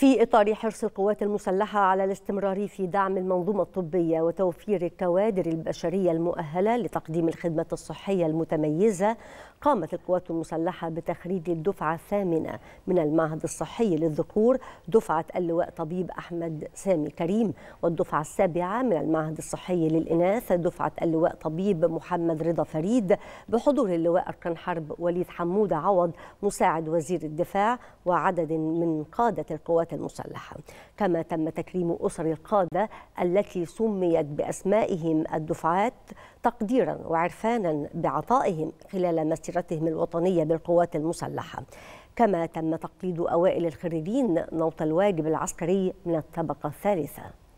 في إطار حرص القوات المسلحة على الاستمرار في دعم المنظومة الطبية وتوفير الكوادر البشرية المؤهلة لتقديم الخدمة الصحية المتميزة قامت القوات المسلحة بتخريج الدفعة الثامنة من المعهد الصحي للذكور دفعة اللواء طبيب أحمد سامي كريم والدفعة السابعة من المعهد الصحي للإناث دفعة اللواء طبيب محمد رضا فريد بحضور اللواء أركان حرب وليد حمودة عوض مساعد وزير الدفاع وعدد من قادة القوات القوات المسلحة كما تم تكريم أسر القادة التي سميت بأسمائهم الدفعات تقديرا وعرفانا بعطائهم خلال مسيرتهم الوطنية بالقوات المسلحة كما تم تقييد أوائل الخريجين نوط الواجب العسكري من الطبقة الثالثة